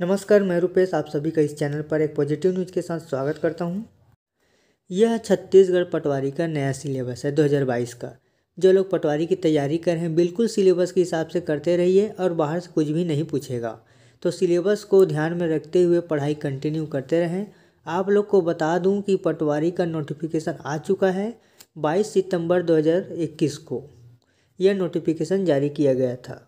नमस्कार मैं रूपेश आप सभी का इस चैनल पर एक पॉजिटिव न्यूज़ के साथ स्वागत करता हूं। यह छत्तीसगढ़ पटवारी का नया सिलेबस है 2022 का जो लोग पटवारी की तैयारी कर रहे हैं बिल्कुल सिलेबस के हिसाब से करते रहिए और बाहर से कुछ भी नहीं पूछेगा तो सिलेबस को ध्यान में रखते हुए पढ़ाई कंटिन्यू करते रहें आप लोग को बता दूँ कि पटवारी का नोटिफिकेशन आ चुका है बाईस सितम्बर दो को यह नोटिफिकेशन जारी किया गया था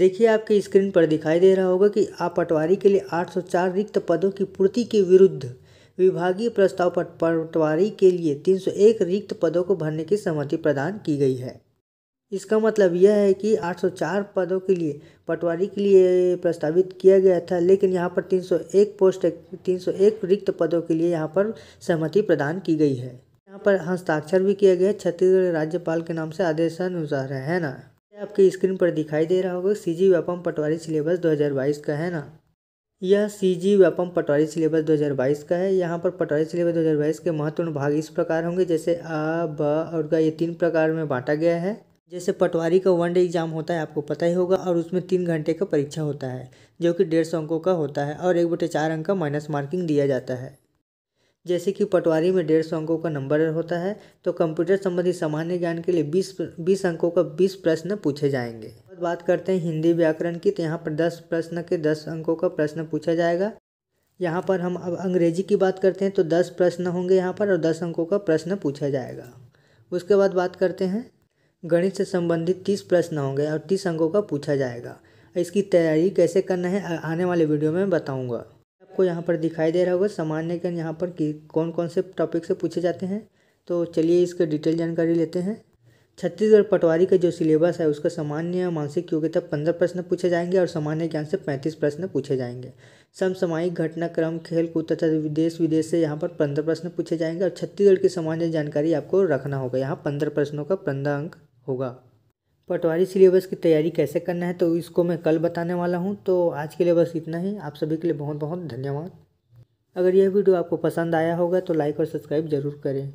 देखिए आपके स्क्रीन पर दिखाई दे रहा होगा कि आप पटवारी के लिए 804 रिक्त पदों की पूर्ति के विरुद्ध विभागीय प्रस्ताव पर पटवारी के लिए 301 रिक्त पदों को भरने की सहमति प्रदान की गई है इसका मतलब यह है कि 804 पदों के लिए पटवारी के लिए प्रस्तावित किया गया था लेकिन यहाँ पर 301 पोस्ट 301 रिक्त पदों के लिए यहाँ पर सहमति प्रदान की गई है यहाँ पर हस्ताक्षर भी किया गया छत्तीसगढ़ राज्यपाल के नाम से आदेशानुसार है, है ना आपके स्क्रीन पर दिखाई दे रहा होगा सी जी व्यापम पटवारी सिलेबस 2022 का है ना यह सी जी व्यापम पटवारी सिलेबस 2022 का है यहाँ पर पटवारी सिलेबस 2022 के महत्वपूर्ण भाग इस प्रकार होंगे जैसे आ ब और ग ये तीन प्रकार में बांटा गया है जैसे पटवारी का वन डे एग्जाम होता है आपको पता ही होगा और उसमें तीन घंटे का परीक्षा होता है जो कि डेढ़ सौ अंकों का होता है और एक बटे चार अंक का माइनस मार्किंग दिया जाता है जैसे कि पटवारी में डेढ़ सौ अंकों का नंबर होता है तो कंप्यूटर संबंधी सामान्य ज्ञान के लिए बीस बीस अंकों का बीस प्रश्न पूछे जाएंगे बात करते हैं हिंदी व्याकरण की तो यहाँ पर दस प्रश्न के दस अंकों का प्रश्न पूछा जाएगा यहाँ पर हम अब अंग्रेजी की बात करते हैं तो दस प्रश्न होंगे यहाँ पर और दस अंकों का प्रश्न पूछा जाएगा उसके बाद बात करते हैं गणित से संबंधित तीस प्रश्न होंगे और तीस अंकों का पूछा जाएगा इसकी तैयारी कैसे करना है आने वाले वीडियो में बताऊँगा आपको यहाँ पर दिखाई दे रहा होगा सामान्य ज्ञान यहाँ पर कि कौन कौन से टॉपिक से पूछे जाते हैं तो चलिए इसके डिटेल जानकारी लेते हैं छत्तीसगढ़ पटवारी का जो सिलेबस है उसका सामान्य मानसिक योग्यता पंद्रह प्रश्न पूछे जाएंगे और सामान्य ज्ञान से पैंतीस प्रश्न पूछे जाएंगे समसामयिक घटनाक्रम खेलकूद तथा विदेश विदेश से यहाँ पर पंद्रह प्रश्न पूछे जाएंगे और छत्तीसगढ़ की सामान्य जानकारी आपको रखना होगा यहाँ पंद्रह प्रश्नों का पंद्रह अंक होगा पटवारी सिलेबस की तैयारी कैसे करना है तो इसको मैं कल बताने वाला हूँ तो आज के लिए बस इतना ही आप सभी के लिए बहुत बहुत धन्यवाद अगर यह वीडियो आपको पसंद आया होगा तो लाइक और सब्सक्राइब ज़रूर करें